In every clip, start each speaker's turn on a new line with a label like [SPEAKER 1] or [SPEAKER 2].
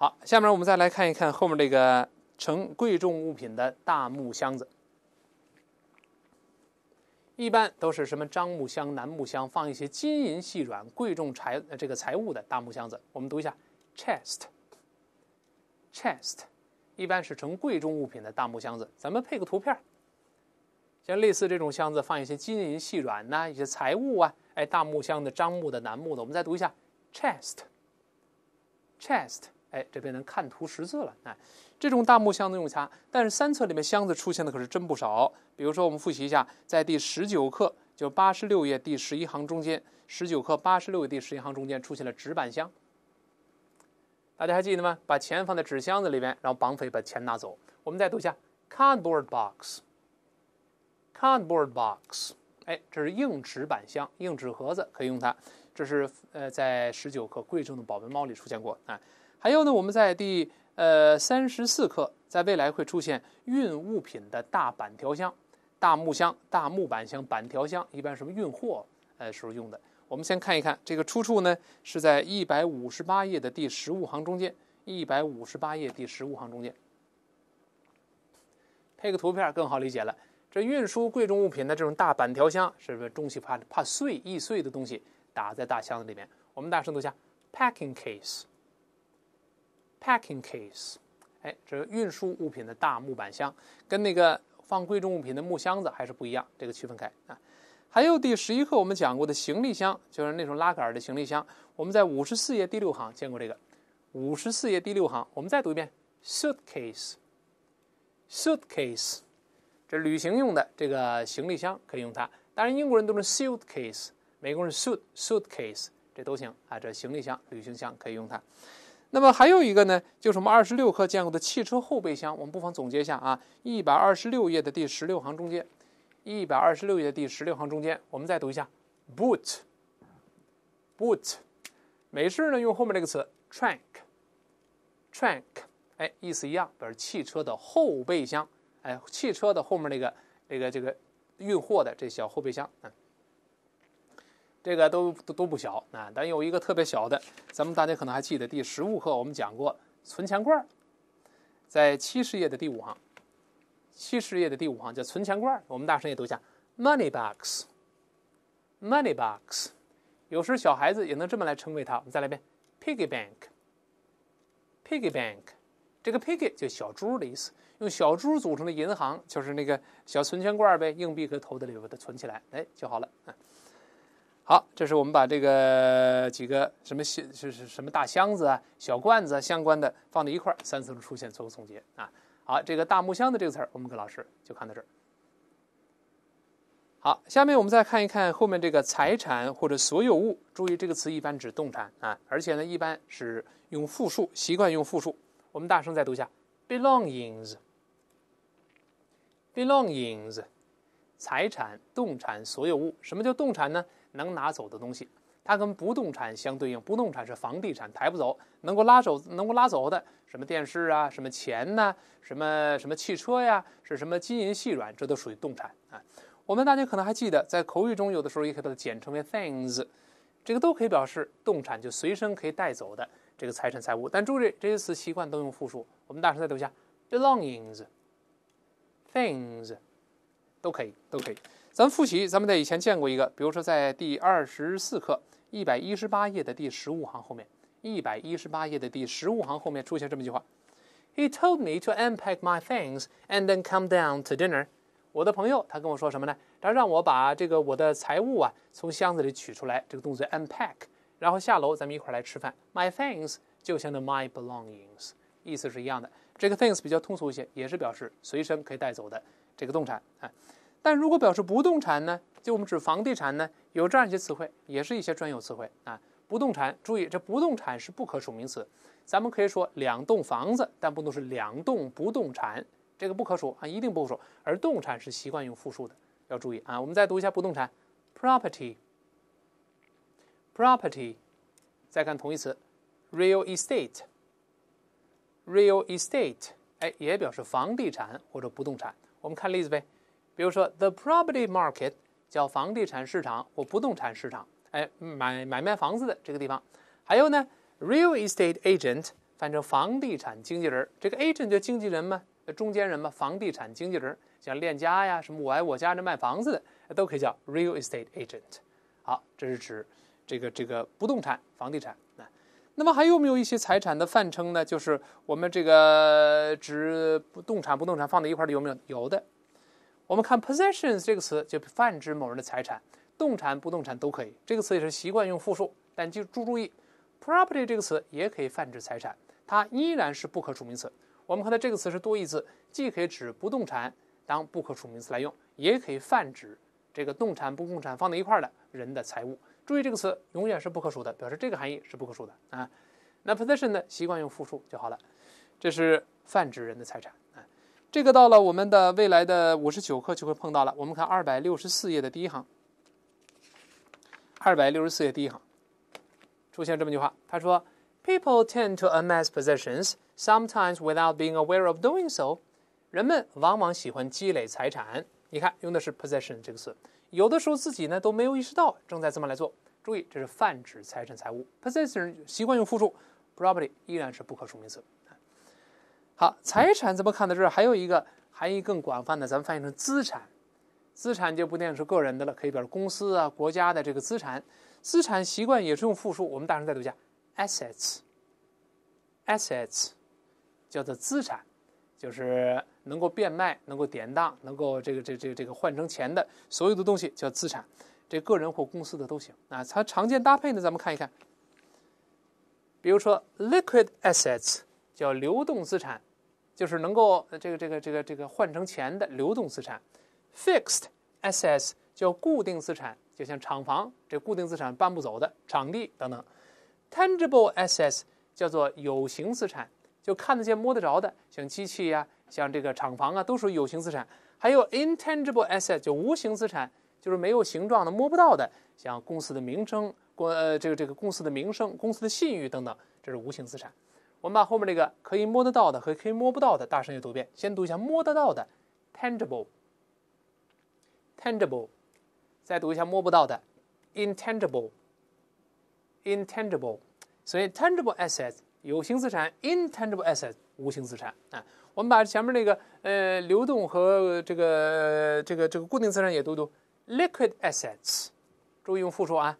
[SPEAKER 1] 好，下面我们再来看一看后面这个盛贵重物品的大木箱子。一般都是什么樟木箱、楠木箱，放一些金银细软、贵重财这个财物的大木箱子。我们读一下，chest，chest，一般是盛贵重物品的大木箱子。咱们配个图片，像类似这种箱子，放一些金银细软呐，一些财物啊，哎，大木箱的樟木的、楠木的。我们再读一下，chest，chest。哎，这边能看图识字了。哎，这种大木箱子用它，但是三册里面箱子出现的可是真不少。比如说，我们复习一下，在第十九课就八十六页第十一行中间，十九课八十六页第十一行中间出现了纸板箱。大家还记得吗？把钱放在纸箱子里面，然后绑匪把钱拿走。我们再读一下 cardboard box，cardboard box，哎，这是硬纸板箱、硬纸盒子，可以用它。这是呃，在十九课《贵重的保温包》里出现过。哎。还有呢，我们在第呃三十四课，在未来会出现运物品的大板条箱、大木箱、大木板箱、板条箱，一般什么运货呃时候用的。我们先看一看这个出处呢，是在一百五十八页的第十五行中间，一百五十八页第十五行中间。配个图片更好理解了。这运输贵重物品的这种大板条箱，不是重器怕怕碎易碎的东西，打在大箱子里面。我们大声读一下：packing case。packing case，哎，这是运输物品的大木板箱，跟那个放贵重物品的木箱子还是不一样，这个区分开啊。还有第十一课我们讲过的行李箱，就是那种拉杆的行李箱，我们在五十四页第六行见过这个。五十四页第六行，我们再读一遍，suitcase，suitcase，这旅行用的这个行李箱可以用它。当然，英国人都是 suitcase，美国人 suit suitcase，这都行啊。这行李箱、旅行箱可以用它。那么还有一个呢，就是我们二十六课见过的汽车后备箱，我们不妨总结一下啊，一百二十六页的第十六行中间，一百二十六页第十六行中间，我们再读一下，boot，boot，没事呢，用后面这个词，trunk，trunk，哎，意思一样，表示汽车的后备箱，哎，汽车的后面那个那个这个运货的这小后备箱，嗯。这个都都都不小啊，但有一个特别小的，咱们大家可能还记得第十五课我们讲过存钱罐儿，在七十页的第五行，七十页的第五行叫存钱罐儿。我们大声也读一下：money box，money box。有时小孩子也能这么来称谓它。我们再来一遍：piggy bank，piggy bank。这个 piggy 就小猪的意思，用小猪组成的银行，就是那个小存钱罐儿呗，硬币和投的里边的存起来，哎，就好了啊。好，这是我们把这个几个什么箱就是什么大箱子啊、小罐子啊相关的放在一块儿，三次出现做总结啊。好，这个大木箱的这个词儿，我们跟老师就看到这儿。好，下面我们再看一看后面这个财产或者所有物，注意这个词一般指动产啊，而且呢一般是用复数，习惯用复数。我们大声再读一下：belongings，belongings，财产、动产、所有物。什么叫动产呢？能拿走的东西，它跟不动产相对应。不动产是房地产，抬不走；能够拉走、能够拉走的，什么电视啊，什么钱呢，什么什么汽车呀，是什么金银细软，这都属于动产啊。我们大家可能还记得，在口语中，有的时候也可以把它简称为 things，这个都可以表示动产，就随身可以带走的这个财产财物。但注意，这些词习惯都用复数。我们大声再读一下：belongings、things，都可以，都可以。咱复习，咱们在以前见过一个，比如说在第二十四课一百一十八页的第十五行后面，一百一十八页的第十五行后面出现这么一句话：“He told me to unpack my things and then come down to dinner。”我的朋友他跟我说什么呢？他让我把这个我的财物啊从箱子里取出来，这个动作 unpack，然后下楼咱们一块儿来吃饭。My things 就相当 my belongings，意思是一样的。这个 things 比较通俗一些，也是表示随身可以带走的这个动产啊。但如果表示不动产呢？就我们指房地产呢？有这样一些词汇，也是一些专有词汇啊。不动产，注意这不动产是不可数名词，咱们可以说两栋房子，但不能是两栋不动产，这个不可数啊，一定不可数。而动产是习惯用复数的，要注意啊。我们再读一下不动产，property，property，再看同义词，real estate，real estate，哎，也表示房地产或者不动产。我们看例子呗。比如说，the property market 叫房地产市场或不动产市场，哎，买买卖房子的这个地方。还有呢，real estate agent，反正房地产经纪人，这个 agent 就经纪人嘛，中间人嘛，房地产经纪人，像链家呀，什么我爱我家这卖房子的，都可以叫 real estate agent。好，这是指这个这个不动产、房地产啊。那么还有没有一些财产的泛称呢？就是我们这个指不动产、不动产放在一块儿有没有？有的。我们看 possessions 这个词就泛指某人的财产，动产、不动产都可以。这个词也是习惯用复数，但记注注意，property 这个词也可以泛指财产，它依然是不可数名词。我们看到这个词是多义字，既可以指不动产，当不可数名词来用，也可以泛指这个动产、不动产放在一块儿的人的财物。注意这个词永远是不可数的，表示这个含义是不可数的啊。那 possession 呢，习惯用复数就好了，这是泛指人的财产。这个到了我们的未来的五十九课就会碰到了。我们看二百六十四页的第一行，二百六十四页第一行出现这么一句话：“他说，People tend to amass possessions sometimes without being aware of doing so。”人们往往喜欢积累财产。你看，用的是 “possession” 这个词，有的时候自己呢都没有意识到正在这么来做。注意，这是泛指财产、财物。possession 习惯用复数，property 依然是不可数名词。好，财产咱们看到这儿，还有一个含义更广泛的，咱们翻译成资产。资产就不一定是个人的了，可以表示公司啊、国家的这个资产。资产习惯也是用复数，我们大声再读一下：assets，assets 叫做资产，就是能够变卖、能够典当、能够这个、这、这、这个换成钱的所有的东西叫资产。这个人或公司的都行啊。它常见搭配呢，咱们看一看，比如说 liquid assets 叫流动资产。就是能够这个这个这个这个换成钱的流动资产，fixed assets 叫固定资产，就像厂房这固定资产搬不走的场地等等；tangible assets 叫做有形资产，就看得见摸得着的，像机器呀，像这个厂房啊，都属于有形资产。还有 intangible assets 就无形资产，就是没有形状的、摸不到的，像公司的名称、公呃这个这个公司的名声、公司的信誉等等，这是无形资产。我们把后面这个可以摸得到的和可以摸不到的大声也读一遍，先读一下摸得到的，tangible，tangible，再读一下摸不到的，intangible，intangible。所以 tangible assets 有形资产，intangible assets 无形资产啊。我们把前面那个呃流动和这个这个这个固定资产也读读，liquid assets，注意用复数啊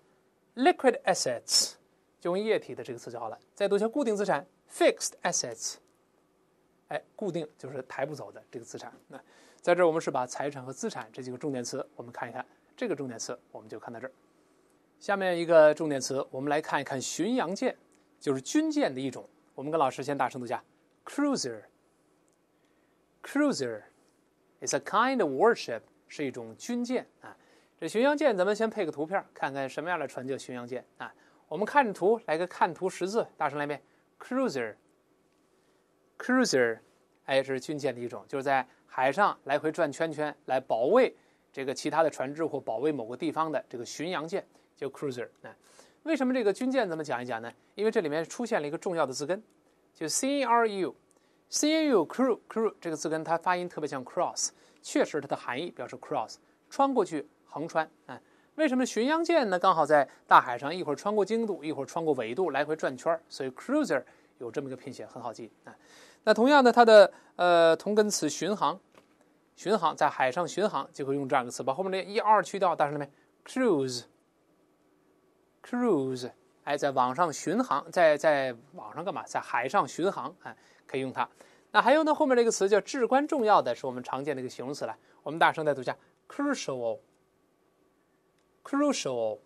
[SPEAKER 1] ，liquid assets。就用“液体”的这个词就好了。再读一下固定资产 （fixed assets），哎，固定就是抬不走的这个资产。那在这儿，我们是把财产和资产这几个重点词，我们看一看这个重点词，我们就看到这儿。下面一个重点词，我们来看一看巡洋舰，就是军舰的一种。我们跟老师先大声读一下：cruiser，cruiser is a kind of warship，是一种军舰啊。这巡洋舰，咱们先配个图片，看看什么样的船叫巡洋舰啊。我们看着图，来个看图识字，大声来一遍，cruiser。cruiser，哎，这是军舰的一种，就是在海上来回转圈圈，来保卫这个其他的船只或保卫某个地方的这个巡洋舰，叫 cruiser。啊，为什么这个军舰咱们讲一讲呢？因为这里面出现了一个重要的字根，就 cru，cru，cru，cru 这个字根，它发音特别像 cross，确实它的含义表示 cross，穿过去，横穿，啊。为什么巡洋舰呢？刚好在大海上，一会儿穿过经度，一会儿穿过纬度，来回转圈儿，所以 cruiser 有这么一个拼写，很好记啊。那同样的，它的呃同根词“巡航”，“巡航”在海上巡航，就会用这样一个词，把后面连一二去掉，大声点 cruise，cruise。哎，在网上巡航，在在网上干嘛？在海上巡航，哎，可以用它。那还有呢，后面这个词叫“至关重要”的，是我们常见的一个形容词了。我们大声再读一下 crucial。crucial，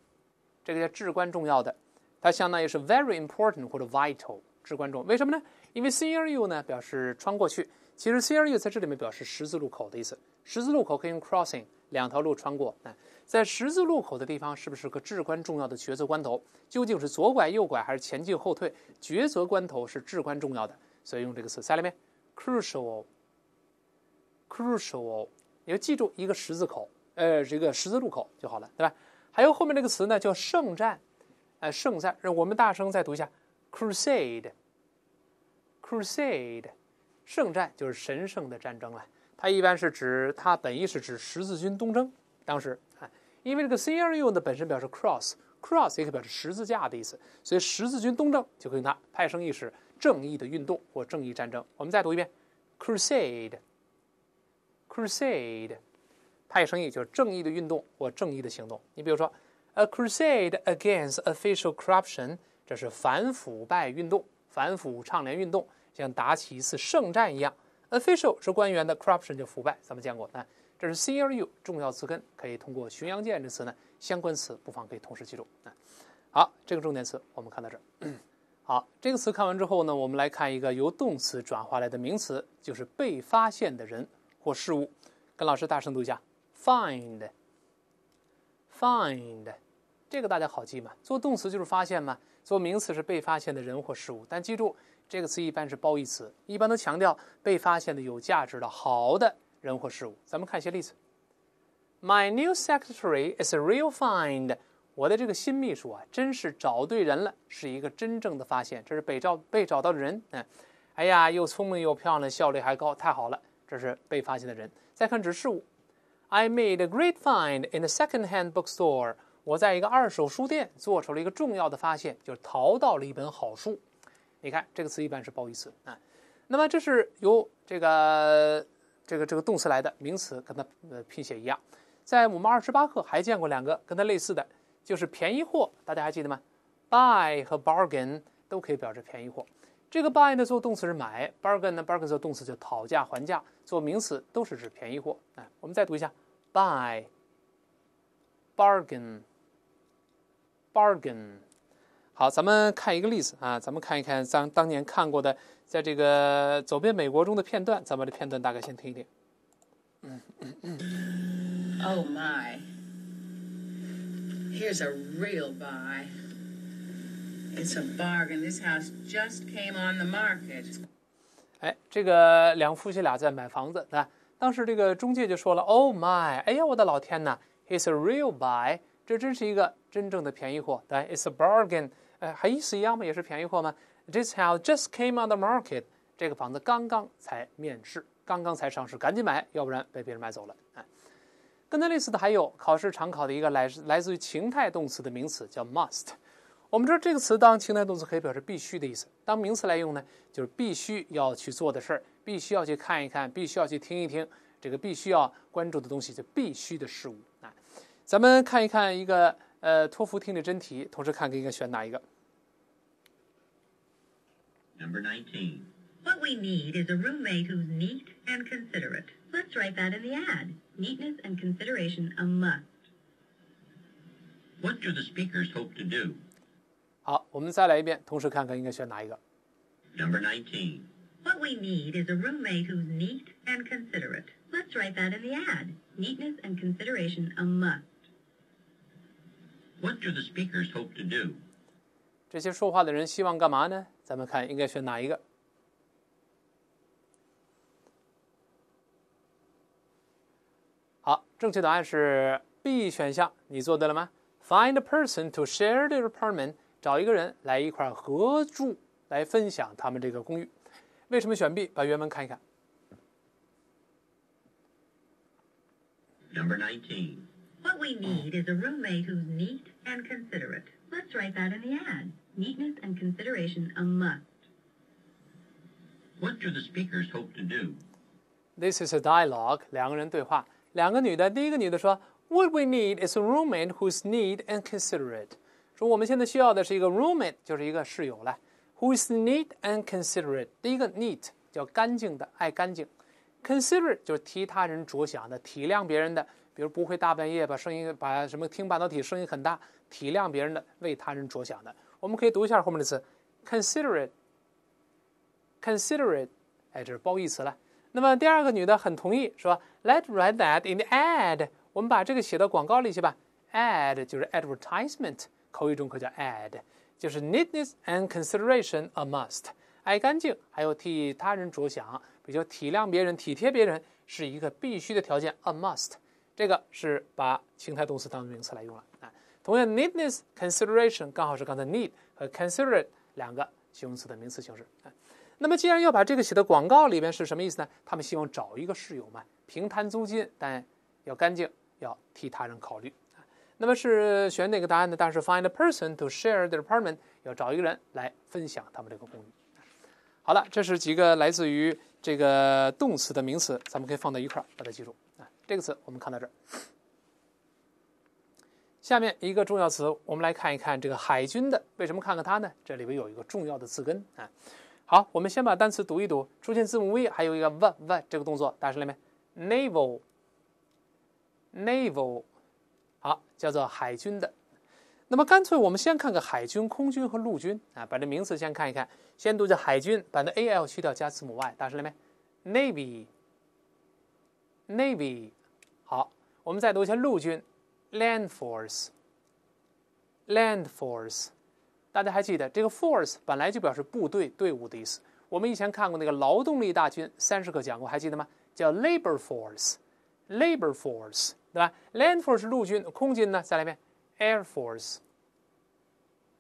[SPEAKER 1] 这个叫至关重要的，它相当于是 very important 或者 vital，至关重。为什么呢？因为 C R U 呢表示穿过去，其实 C R U 在这里面表示十字路口的意思。十字路口可以用 crossing，两条路穿过。哎，在十字路口的地方是不是个至关重要的抉择关头？究竟是左拐右拐还是前进后退？抉择关头是至关重要的，所以用这个词，下了没？crucial，crucial，你要记住一个十字口，呃，这个十字路口就好了，对吧？还有后面这个词呢，叫圣战，啊，圣战。让我们大声再读一下，crusade。crusade，圣战就是神圣的战争了。它一般是指，它本意是指十字军东征。当时啊，因为这个 cru 呢本身表示 cross，cross 也可以表示十字架的意思，所以十字军东征就可以用它。派生意是正义的运动或正义战争。我们再读一遍，crusade。crusade。派生意就是正义的运动或正义的行动。你比如说，a crusade against official corruption，这是反腐败运动、反腐倡廉运动，像打起一次圣战一样。Official 是官员的，corruption 就腐败。咱们见过那这是 c r u 重要词根，可以通过巡洋舰这词呢，相关词不妨可以同时记住啊。好，这个重点词我们看到这儿。好，这个词看完之后呢，我们来看一个由动词转化来的名词，就是被发现的人或事物。跟老师大声读一下。find，find，这个大家好记吗？做动词就是发现嘛，做名词是被发现的人或事物。但记住，这个词一般是褒义词，一般都强调被发现的有价值的、好的人或事物。咱们看一些例子：My new secretary is a real find。我的这个新秘书啊，真是找对人了，是一个真正的发现。这是被找被找到的人。哎呀，又聪明又漂亮，效率还高，太好了。这是被发现的人。再看指事物。I made a great find in the second-hand bookstore。我在一个二手书店做出了一个重要的发现，就是淘到了一本好书。你看这个词一般是褒义词啊。那么这是由这个这个这个动词来的名词，跟它呃拼写一样。在我们二十八课还见过两个跟它类似的，就是便宜货。大家还记得吗？Buy 和 bargain 都可以表示便宜货。这个 buy 呢做动词是买，bargain 呢，bargain 做动词就讨价还价，做名词都是指便宜货。哎，我们再读一下，buy，bargain，bargain。好，咱们看一个例子啊，咱们看一看当当年看过的，在这个《走遍美国》中的片段，咱们的片段大概先听一听。Oh my! Here's a real buy. It's a bargain. This house just came on the market. 哎，这个两夫妻俩在买房子，对吧？当时这个中介就说了：“Oh my！哎呀，我的老天呐！It's a real buy. 这真是一个真正的便宜货。对，It's a bargain. 哎，还意思一样吗？也是便宜货吗？This house just came on the market. 这个房子刚刚才面市，刚刚才上市，赶紧买，要不然被别人买走了。哎，跟它类似的还有考试常考的一个来来自于情态动词的名词叫 must。我们知道这个词当情态动词可以表示必须的意思，当名词来用呢，就是必须要去做的事儿，必须要去看一看，必须要去听一听，这个必须要关注的东西，就必须的事物啊。咱们看一看一个呃托福听力真题，同时看应该选哪一个。Number nineteen. What we need is a roommate who's neat and considerate. Let's write that in the ad. Neatness and consideration a must. What do the speakers hope to do? 好，我们再来一遍，同时看看应该选哪一个。Number nineteen. What we need is a roommate who's neat and considerate. Let's write that in the ad. Neatness and consideration a must. What do the speakers hope to do? 这些说话的人希望干嘛呢？咱们看应该选哪一个？好，正确答案是 B 选项。你做对了吗？Find a person to share the apartment. 找一个人来一块合住，来分享他们这个公寓。为什么选 B？把原文看一看。Number nineteen. What we need is a roommate who's neat and considerate. Let's write that in the ad. Neatness and consideration a must. What do the speakers hope to do? This is a dialogue，两个人对话，两个女的。第一个女的说，What we need is a roommate who's neat and considerate. 我们现在需要的是一个 roommate，就是一个室友，来，who is neat and considerate。第一个 neat 叫干净的，爱干净；considerate 就是替他人着想的，体谅别人的。比如不会大半夜把声音把什么听半导体声音很大，体谅别人的，为他人着想的。我们可以读一下后面的词，considerate，considerate，哎，这是褒义词了。那么第二个女的很同意，说，let s write that in the ad，我们把这个写到广告里去吧。ad 就是 advertisement。口语中可叫 add，就是 n e a t n e s s and consideration a must，爱干净，还有替他人着想，比如体谅别人、体贴别人，是一个必须的条件 a must。这个是把情态动词当名词来用了啊。同样 n e a t n e s s consideration 刚好是刚才 need 和 consider a t e 两个形容词的名词形式啊。那么，既然要把这个写到广告里边，是什么意思呢？他们希望找一个室友嘛，平摊租金，但要干净，要替他人考虑。那么是选哪个答案呢？大家是 find a person to share the apartment，要找一个人来分享他们这个公寓。好了，这是几个来自于这个动词的名词，咱们可以放在一块儿把它记住啊。这个词我们看到这儿。下面一个重要词，我们来看一看这个海军的，为什么看看它呢？这里边有一个重要的字根啊。好，我们先把单词读一读，出现字母 v，还有一个 v v 这个动作打出来没？naval，naval。好，叫做海军的。那么干脆我们先看看海军、空军和陆军啊，把这名词先看一看。先读叫海军，把那 A L 去掉，加字母 Y，打出来没？Navy。Navy。好，我们再读一下陆军，Land Force。Land Force。大家还记得这个 Force 本来就表示部队、队伍的意思。我们以前看过那个劳动力大军，三十课讲过，还记得吗？叫 Labor Force。Labor Force。对吧？Land Force 是陆军，空军呢？再来一遍，Air Force。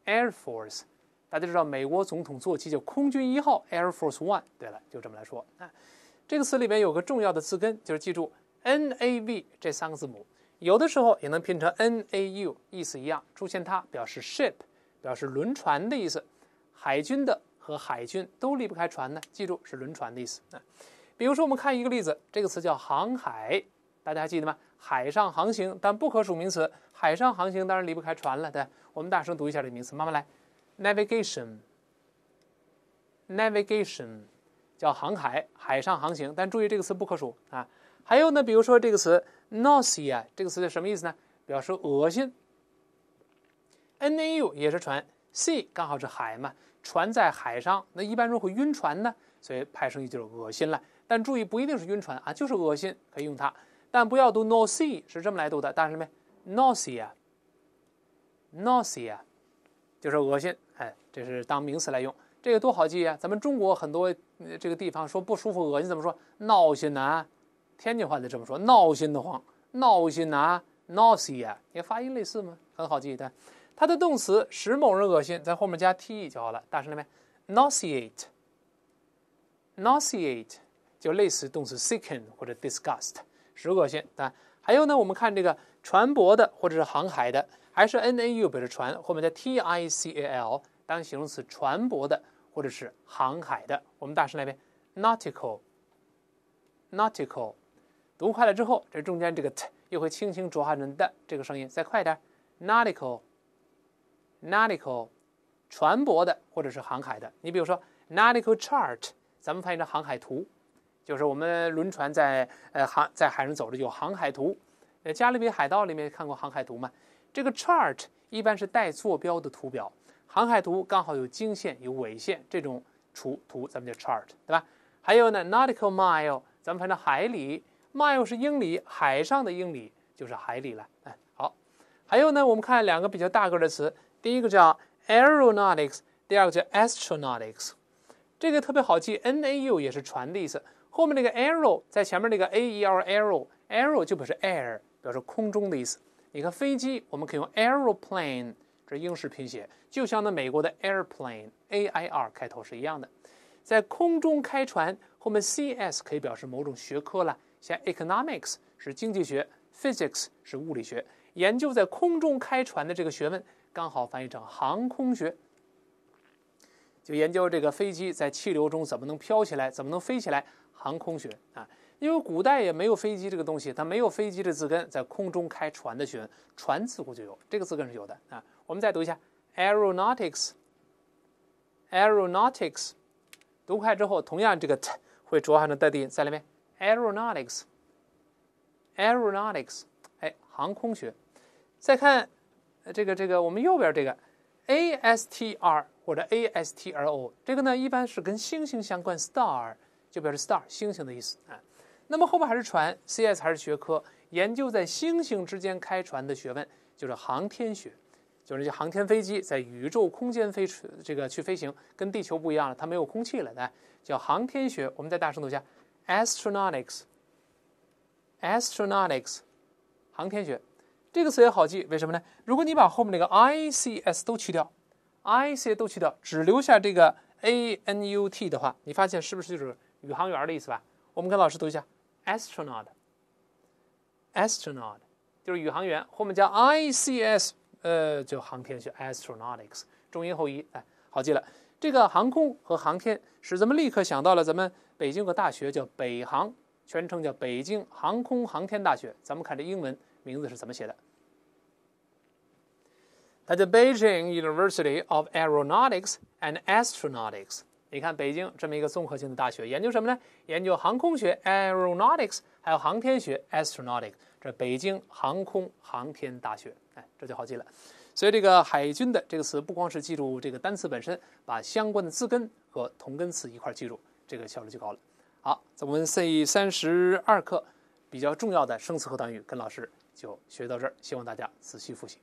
[SPEAKER 1] Air Force，大家知道美国总统座机叫空军一号，Air Force One。对了，就这么来说啊。这个词里面有个重要的字根，就是记住 N A V 这三个字母，有的时候也能拼成 N A U，意思一样。出现它表示 ship，表示轮船的意思。海军的和海军都离不开船呢，记住是轮船的意思啊。比如说，我们看一个例子，这个词叫航海。大家还记得吗？海上航行，但不可数名词。海上航行当然离不开船了，对我们大声读一下这名词，慢慢来。Navigation，navigation 叫航海，海上航行。但注意这个词不可数啊。还有呢，比如说这个词 n a u s e a 这个词是什么意思呢？表示恶心。N-A-U 也是船，C 刚好是海嘛，船在海上，那一般如会晕船呢，所以派生语就是恶心了。但注意不一定是晕船啊，就是恶心，可以用它。但不要读 n o s e a 是这么来读的。大声点 n o s e a n n o s e a 就是恶心。哎，这是当名词来用，这个多好记啊！咱们中国很多这个地方说不舒服、恶心，怎么说？闹心啊！天津话就这么说，闹心的慌，闹心啊 n o s e a 也你发音类似吗？很好记。的，它的动词使某人恶心，在后面加 t e 就好了。大声点，noseate，noseate 就类似动词 sicken 或者 disgust。直角线，啊。还有呢？我们看这个船舶的，或者是航海的，还是 n a u 表示船，后面的 t i c a l 当形容词，船舶的或者是航海的。我们大声来一遍，nautical，nautical，读快了之后，这中间这个 t 又会轻轻浊化成的这个声音，再快点，nautical，nautical，船舶的或者是航海的。你比如说 nautical chart，咱们翻译成航海图。就是我们轮船在呃航在海上走着有航海图，呃，加勒比海盗里面看过航海图吗？这个 chart 一般是带坐标的图表，航海图刚好有经线有纬线这种图图，咱们叫 chart 对吧？还有呢，nautical mile，咱们反正海里 mile 是英里，海上的英里就是海里了。哎，好，还有呢，我们看两个比较大个的词，第一个叫 aeronautics，第二个叫 astronautics，这个特别好记，n a u 也是船的意思。后面那个 arrow 在前面那个 a e r arrow arrow 就表示 air，表示空中的意思。你看飞机，我们可以用 a e r o p l a n e 这英式拼写，就像那美国的 airplane a i r 开头是一样的。在空中开船，后面 c s 可以表示某种学科了，像 economics 是经济学，physics 是物理学。研究在空中开船的这个学问，刚好翻译成航空学，就研究这个飞机在气流中怎么能飘起来，怎么能飞起来。航空学啊，因为古代也没有飞机这个东西，它没有飞机的字根，在空中开船的“巡”船，似乎就有这个字根是有的啊。我们再读一下 aeronautics，aeronautics，读开之后，同样这个 t 会浊换成带 d 音在那边。aeronautics，aeronautics，哎，航空学。再看这个这个，我们右边这个 a s t r 或者 a s t r o，这个呢一般是跟星星相关，star。就表示 star 星星的意思啊，那么后边还是船，C S 还是学科研究在星星之间开船的学问，就是航天学，就是那些航天飞机在宇宙空间飞出这个去飞行，跟地球不一样了，它没有空气了，来叫航天学。我们再大声读一下，astronautics，astronautics，航天学，这个词也好记，为什么呢？如果你把后面那个 I C S 都去掉，I C S 都去掉，只留下这个 A N U T 的话，你发现是不是就是？宇航员的意思吧，我们跟老师读一下，astronaut，astronaut 就是宇航员，后面加 I C S，呃，就航天学，astronautics，中英后移，哎，好记了。这个航空和航天使咱们立刻想到了咱们北京有个大学叫北航，全称叫北京航空航天大学。咱们看这英文名字是怎么写的它叫 Beijing University of Aeronautics and Astronautics。你看北京这么一个综合性的大学，研究什么呢？研究航空学 （Aeronautics） 还有航天学 （Astronautics）。这北京航空航天大学，哎，这就好记了。所以这个海军的这个词，不光是记住这个单词本身，把相关的字根和同根词一块记住，这个效率就高了。好，咱们 C 三十二课比较重要的生词和短语，跟老师就学到这儿，希望大家仔细复习。